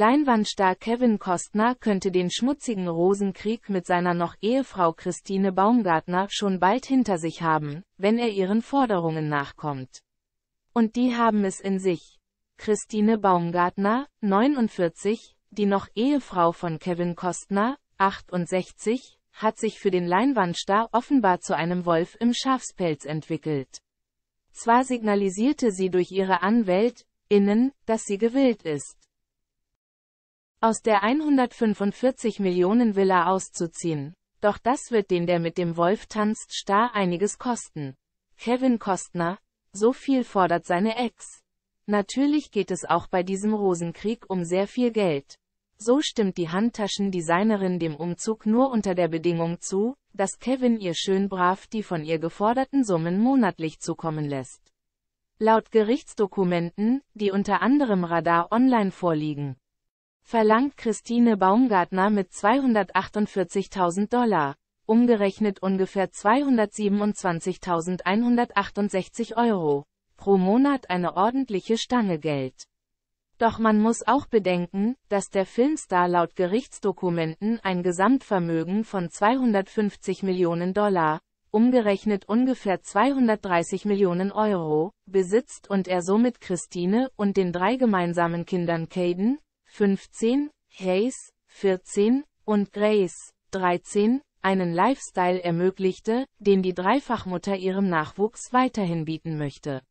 Leinwandstar Kevin Costner könnte den schmutzigen Rosenkrieg mit seiner noch Ehefrau Christine Baumgartner schon bald hinter sich haben, wenn er ihren Forderungen nachkommt. Und die haben es in sich. Christine Baumgartner, 49, die noch Ehefrau von Kevin Costner, 68, hat sich für den Leinwandstar offenbar zu einem Wolf im Schafspelz entwickelt. Zwar signalisierte sie durch ihre Anwält, innen, dass sie gewillt ist aus der 145 Millionen Villa auszuziehen. Doch das wird den, der mit dem Wolf tanzt, starr einiges kosten. Kevin Kostner, so viel fordert seine Ex. Natürlich geht es auch bei diesem Rosenkrieg um sehr viel Geld. So stimmt die Handtaschendesignerin dem Umzug nur unter der Bedingung zu, dass Kevin ihr schön brav die von ihr geforderten Summen monatlich zukommen lässt. Laut Gerichtsdokumenten, die unter anderem Radar Online vorliegen, verlangt Christine Baumgartner mit 248.000 Dollar, umgerechnet ungefähr 227.168 Euro, pro Monat eine ordentliche Stange Geld. Doch man muss auch bedenken, dass der Filmstar laut Gerichtsdokumenten ein Gesamtvermögen von 250 Millionen Dollar, umgerechnet ungefähr 230 Millionen Euro, besitzt und er somit Christine und den drei gemeinsamen Kindern Caden, 15, Hayes, 14 und Grace, 13, einen Lifestyle ermöglichte, den die Dreifachmutter ihrem Nachwuchs weiterhin bieten möchte.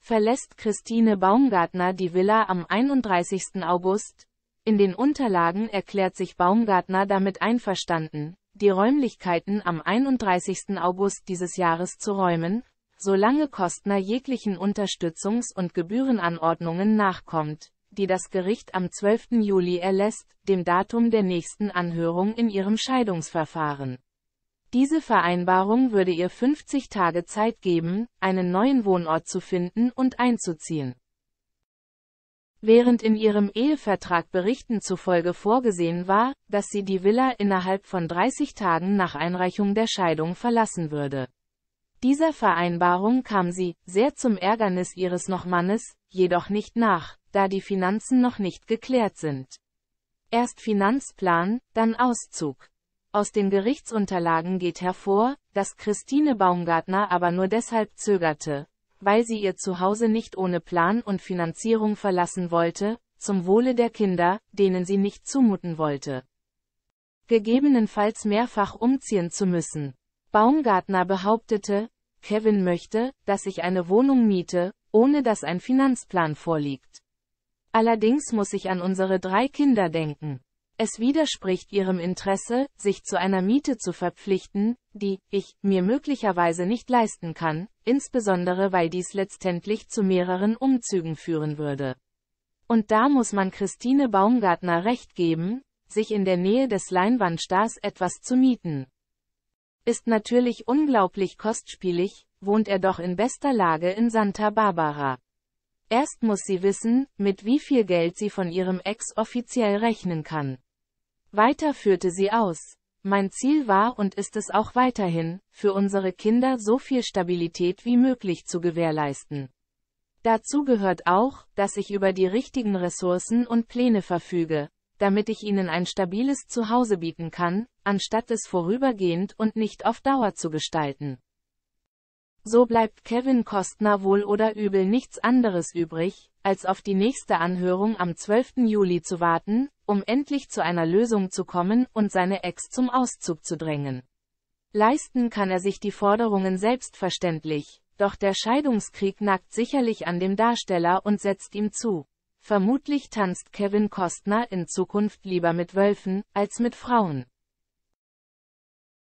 Verlässt Christine Baumgartner die Villa am 31. August? In den Unterlagen erklärt sich Baumgartner damit einverstanden, die Räumlichkeiten am 31. August dieses Jahres zu räumen, solange Kostner jeglichen Unterstützungs- und Gebührenanordnungen nachkommt die das Gericht am 12. Juli erlässt, dem Datum der nächsten Anhörung in ihrem Scheidungsverfahren. Diese Vereinbarung würde ihr 50 Tage Zeit geben, einen neuen Wohnort zu finden und einzuziehen. Während in ihrem Ehevertrag Berichten zufolge vorgesehen war, dass sie die Villa innerhalb von 30 Tagen nach Einreichung der Scheidung verlassen würde. Dieser Vereinbarung kam sie, sehr zum Ärgernis ihres Mannes, jedoch nicht nach da die Finanzen noch nicht geklärt sind. Erst Finanzplan, dann Auszug. Aus den Gerichtsunterlagen geht hervor, dass Christine Baumgartner aber nur deshalb zögerte, weil sie ihr Zuhause nicht ohne Plan und Finanzierung verlassen wollte, zum Wohle der Kinder, denen sie nicht zumuten wollte. Gegebenenfalls mehrfach umziehen zu müssen. Baumgartner behauptete, Kevin möchte, dass ich eine Wohnung miete, ohne dass ein Finanzplan vorliegt. Allerdings muss ich an unsere drei Kinder denken. Es widerspricht ihrem Interesse, sich zu einer Miete zu verpflichten, die ich mir möglicherweise nicht leisten kann, insbesondere weil dies letztendlich zu mehreren Umzügen führen würde. Und da muss man Christine Baumgartner recht geben, sich in der Nähe des Leinwandstars etwas zu mieten. Ist natürlich unglaublich kostspielig, wohnt er doch in bester Lage in Santa Barbara. Erst muss sie wissen, mit wie viel Geld sie von ihrem Ex offiziell rechnen kann. Weiter führte sie aus. Mein Ziel war und ist es auch weiterhin, für unsere Kinder so viel Stabilität wie möglich zu gewährleisten. Dazu gehört auch, dass ich über die richtigen Ressourcen und Pläne verfüge, damit ich ihnen ein stabiles Zuhause bieten kann, anstatt es vorübergehend und nicht auf Dauer zu gestalten so bleibt Kevin Kostner wohl oder übel nichts anderes übrig, als auf die nächste Anhörung am 12. Juli zu warten, um endlich zu einer Lösung zu kommen und seine Ex zum Auszug zu drängen. Leisten kann er sich die Forderungen selbstverständlich, doch der Scheidungskrieg nagt sicherlich an dem Darsteller und setzt ihm zu. Vermutlich tanzt Kevin Kostner in Zukunft lieber mit Wölfen, als mit Frauen.